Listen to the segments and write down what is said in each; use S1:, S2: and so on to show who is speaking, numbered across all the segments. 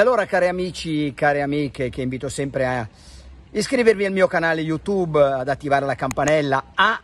S1: allora cari amici, cari amiche, che invito sempre a iscrivervi al mio canale YouTube, ad attivare la campanella, a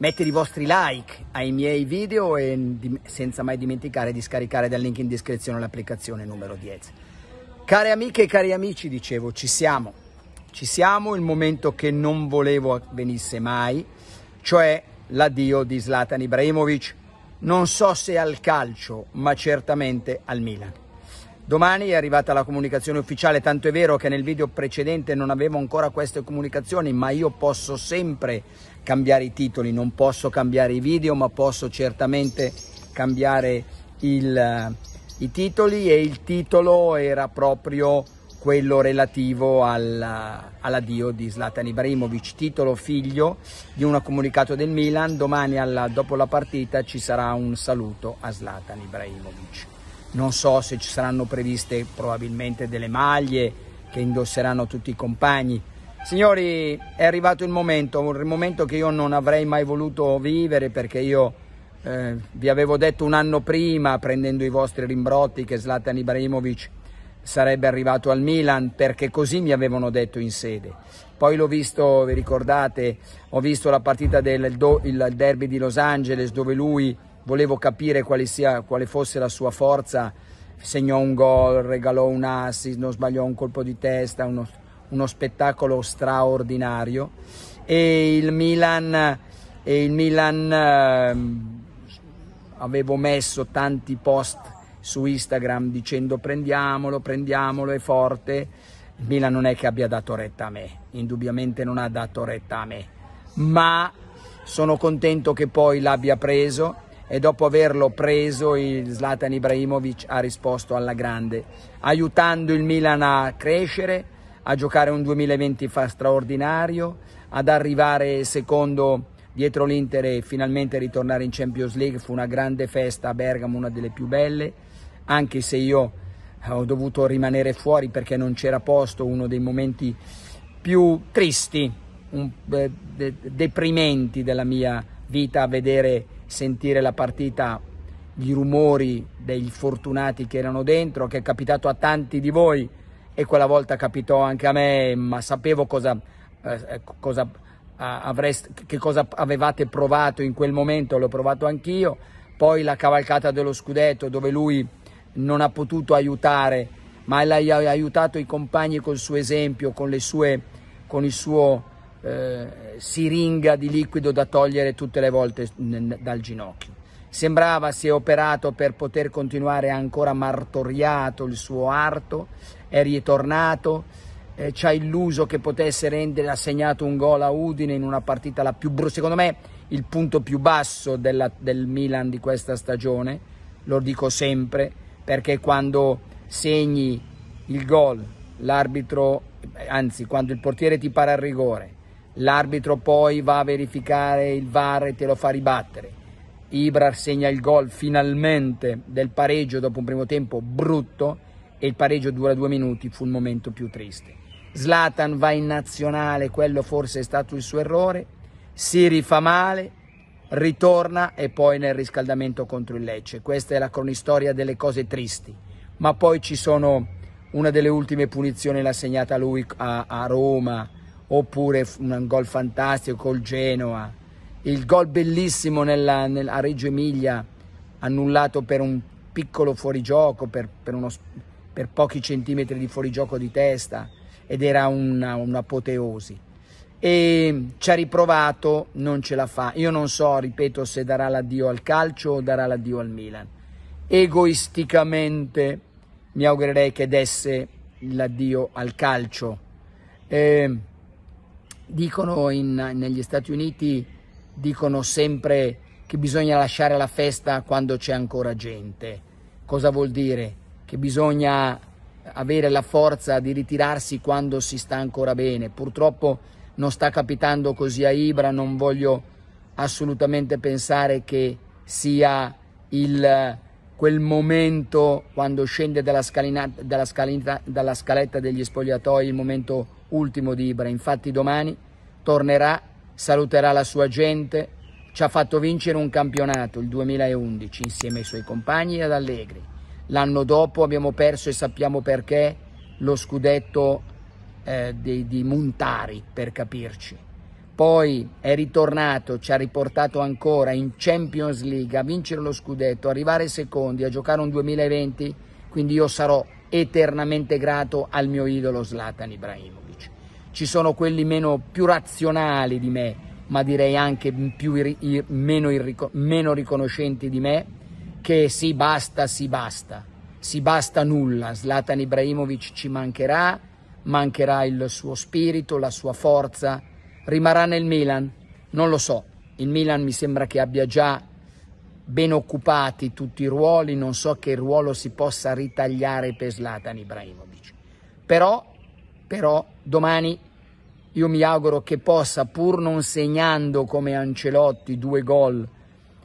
S1: mettere i vostri like ai miei video e di, senza mai dimenticare di scaricare dal link in descrizione l'applicazione numero 10. Care amiche e cari amici, dicevo, ci siamo. Ci siamo, il momento che non volevo venisse mai, cioè l'addio di Zlatan Ibrahimovic, non so se al calcio, ma certamente al Milan. Domani è arrivata la comunicazione ufficiale, tanto è vero che nel video precedente non avevo ancora queste comunicazioni, ma io posso sempre cambiare i titoli, non posso cambiare i video, ma posso certamente cambiare il, eh, i titoli e il titolo era proprio quello relativo eh, all'addio alla di Zlatan Ibrahimovic, titolo figlio di un comunicato del Milan, domani alla, dopo la partita ci sarà un saluto a Zlatan Ibrahimovic non so se ci saranno previste probabilmente delle maglie che indosseranno tutti i compagni. Signori, è arrivato il momento, un momento che io non avrei mai voluto vivere perché io eh, vi avevo detto un anno prima, prendendo i vostri rimbrotti, che Zlatan Ibrahimovic sarebbe arrivato al Milan perché così mi avevano detto in sede. Poi l'ho visto, vi ricordate, ho visto la partita del derby di Los Angeles dove lui volevo capire quale, sia, quale fosse la sua forza, segnò un gol, regalò un assist, non sbagliò un colpo di testa, uno, uno spettacolo straordinario e il Milan, e il Milan eh, avevo messo tanti post su Instagram dicendo prendiamolo, prendiamolo, è forte. Il Milan non è che abbia dato retta a me, indubbiamente non ha dato retta a me, ma sono contento che poi l'abbia preso e dopo averlo preso il Zlatan Ibrahimovic ha risposto alla grande, aiutando il Milan a crescere, a giocare un 2020 fa straordinario, ad arrivare secondo dietro l'Inter e finalmente ritornare in Champions League. Fu una grande festa a Bergamo, una delle più belle, anche se io eh, ho dovuto rimanere fuori perché non c'era posto, uno dei momenti più tristi, un, eh, de, deprimenti della mia vita a vedere sentire la partita, gli rumori dei fortunati che erano dentro, che è capitato a tanti di voi e quella volta capitò anche a me, ma sapevo cosa, eh, eh cosa, avreste, che cosa avevate provato in quel momento, l'ho provato anch'io. Poi la cavalcata dello scudetto dove lui non ha potuto aiutare, ma l'ha aiutato i compagni col suo esempio, con, sue, con il suo eh, siringa di liquido da togliere tutte le volte dal ginocchio. Sembrava si è operato per poter continuare ancora martoriato il suo arto, è ritornato, eh, ci ha illuso che potesse rendere assegnato un gol a Udine in una partita la più brutta, secondo me il punto più basso della, del Milan di questa stagione, lo dico sempre, perché quando segni il gol, l'arbitro, anzi quando il portiere ti para il rigore, l'arbitro poi va a verificare il VAR e te lo fa ribattere. Ibrar segna il gol finalmente del pareggio dopo un primo tempo brutto e il pareggio dura due minuti, fu il momento più triste. Zlatan va in nazionale, quello forse è stato il suo errore, si rifà male, ritorna e poi nel riscaldamento contro il Lecce. Questa è la cronistoria delle cose tristi. Ma poi ci sono una delle ultime punizioni l'ha segnata lui a, a Roma, oppure un gol fantastico col Genoa, il gol bellissimo nella, nel, a Reggio Emilia, annullato per un piccolo fuorigioco, per, per, uno, per pochi centimetri di fuorigioco di testa, ed era un'apoteosi. Una e ci ha riprovato, non ce la fa. Io non so, ripeto, se darà l'addio al calcio o darà l'addio al Milan. Egoisticamente mi augurerei che desse l'addio al calcio. Eh, dicono in, negli Stati Uniti dicono sempre che bisogna lasciare la festa quando c'è ancora gente. Cosa vuol dire? Che bisogna avere la forza di ritirarsi quando si sta ancora bene. Purtroppo non sta capitando così a Ibra, non voglio assolutamente pensare che sia il quel momento quando scende dalla, dalla, dalla scaletta degli spogliatoi, il momento ultimo di Ibra. Infatti domani tornerà, saluterà la sua gente, ci ha fatto vincere un campionato, il 2011, insieme ai suoi compagni ad Allegri. L'anno dopo abbiamo perso e sappiamo perché lo scudetto eh, di, di Montari, per capirci poi è ritornato, ci ha riportato ancora in Champions League a vincere lo scudetto, arrivare secondi, a giocare un 2020, quindi io sarò eternamente grato al mio idolo Zlatan Ibrahimovic. Ci sono quelli meno, più razionali di me, ma direi anche più, meno, meno riconoscenti di me, che si basta, si basta, si basta nulla. Zlatan Ibrahimovic ci mancherà, mancherà il suo spirito, la sua forza, Rimarrà nel Milan? Non lo so. Il Milan mi sembra che abbia già ben occupati tutti i ruoli, non so che ruolo si possa ritagliare per Zlatan Ibrahimovic. Però, però domani io mi auguro che possa, pur non segnando come Ancelotti due gol,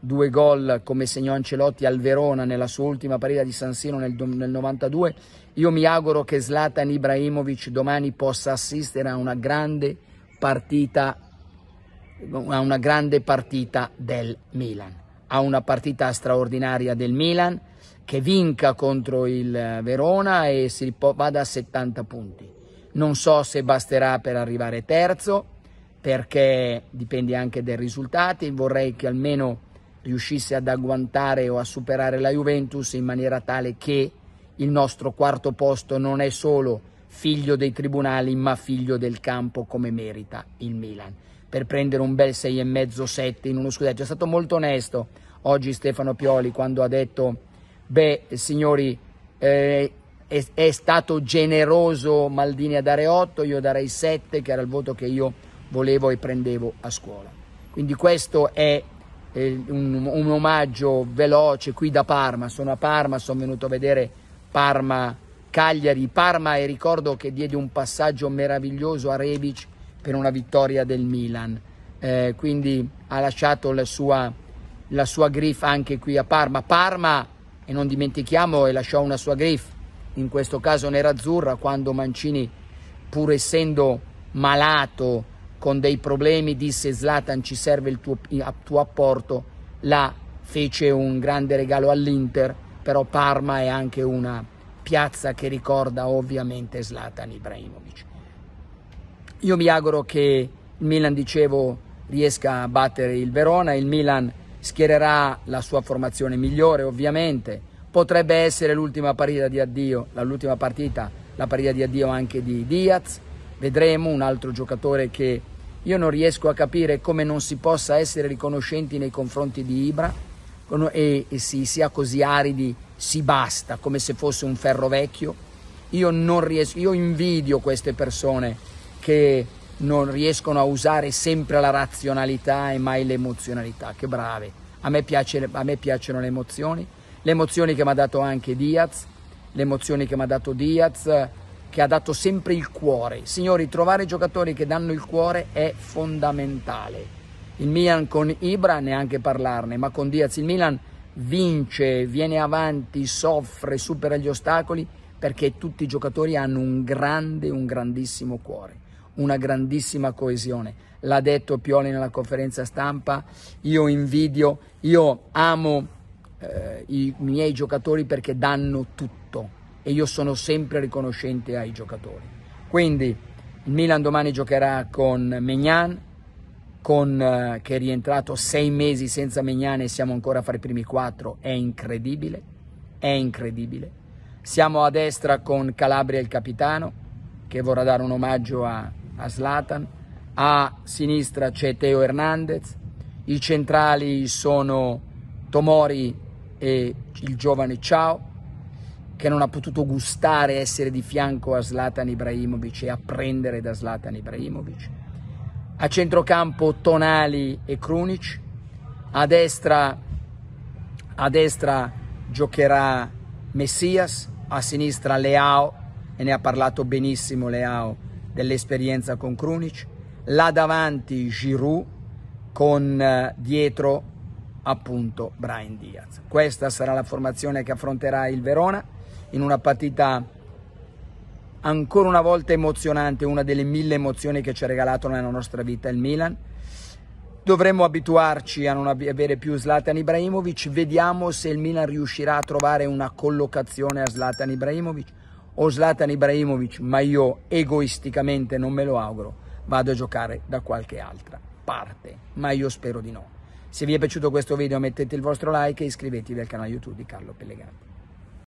S1: due gol come segnò Ancelotti al Verona nella sua ultima partita di San Siro nel, nel 92, io mi auguro che Zlatan Ibrahimovic domani possa assistere a una grande partita, a una grande partita del Milan, a una partita straordinaria del Milan che vinca contro il Verona e si vada a 70 punti. Non so se basterà per arrivare terzo, perché dipende anche dai risultati, vorrei che almeno riuscisse ad agguantare o a superare la Juventus in maniera tale che il nostro quarto posto non è solo figlio dei tribunali ma figlio del campo come merita il Milan per prendere un bel 6,5-7 in uno scudetto. È stato molto onesto oggi Stefano Pioli quando ha detto, beh signori eh, è, è, stato generoso Maldini a dare 8, io darei 7 che era il voto che io volevo e prendevo a scuola. Quindi questo è eh, un, un omaggio veloce qui da Parma, sono a Parma, sono venuto a vedere Parma Cagliari, Parma e ricordo che diede un passaggio meraviglioso a Rebic per una vittoria del Milan. Eh, quindi ha lasciato la sua, la sua griff anche qui a Parma. Parma, e non dimentichiamo, e lasciò una sua griff, in questo caso nerazzurra, quando Mancini, pur essendo malato, con dei problemi, disse Zlatan ci serve il tuo, il tuo apporto, la fece un grande regalo all'Inter, però Parma è anche una piazza che ricorda ovviamente Zlatan Ibrahimovic. Io mi auguro che il Milan, dicevo, riesca a battere il Verona, il Milan schiererà la sua formazione migliore ovviamente, potrebbe essere l'ultima partita di addio, l'ultima partita, la partita di addio anche di Diaz, vedremo un altro giocatore che io non riesco a capire come non si possa essere riconoscenti nei confronti di Ibrahimovic e, e si sia così aridi, si basta, come se fosse un ferro vecchio. Io non riesco, io invidio queste persone che non riescono a usare sempre la razionalità e mai l'emozionalità. Che brave! A me, piace, a me piacciono le emozioni, le emozioni che mi ha dato anche Diaz, le emozioni che mi ha dato Diaz, che ha dato sempre il cuore. Signori, trovare giocatori che danno il cuore è fondamentale. Il Milan con Ibra neanche parlarne, ma con Diaz il Milan vince, viene avanti, soffre, supera gli ostacoli perché tutti i giocatori hanno un grande, un grandissimo cuore, una grandissima coesione. L'ha detto Pioli nella conferenza stampa, io invidio, io amo eh, i miei giocatori perché danno tutto e io sono sempre riconoscente ai giocatori. Quindi il Milan domani giocherà con Mignan, con, eh, che è rientrato sei mesi senza Mignane e siamo ancora fra i primi quattro, è incredibile, è incredibile. Siamo a destra con Calabria il capitano, che vorrà dare un omaggio a, a Zlatan. A sinistra c'è Teo Hernandez. I centrali sono Tomori e il giovane Ciao, che non ha potuto gustare essere di fianco a Zlatan Ibrahimovic e apprendere da Zlatan Ibrahimovic a centrocampo Tonali e Krunic, a destra, a destra giocherà Messias, a sinistra Leao, e ne ha parlato benissimo Leao dell'esperienza con Krunic, là davanti Giroud con eh, dietro appunto Brian Diaz. Questa sarà la formazione che affronterà il Verona in una partita ancora una volta emozionante, una delle mille emozioni che ci ha regalato nella nostra vita il Milan. Dovremmo abituarci a non avere più Zlatan Ibrahimovic, vediamo se il Milan riuscirà a trovare una collocazione a Zlatan Ibrahimovic o Zlatan Ibrahimovic, ma io egoisticamente non me lo auguro, vado a giocare da qualche altra parte, ma io spero di no. Se vi è piaciuto questo video mettete il vostro like e iscrivetevi al canale YouTube di Carlo Pellegrini.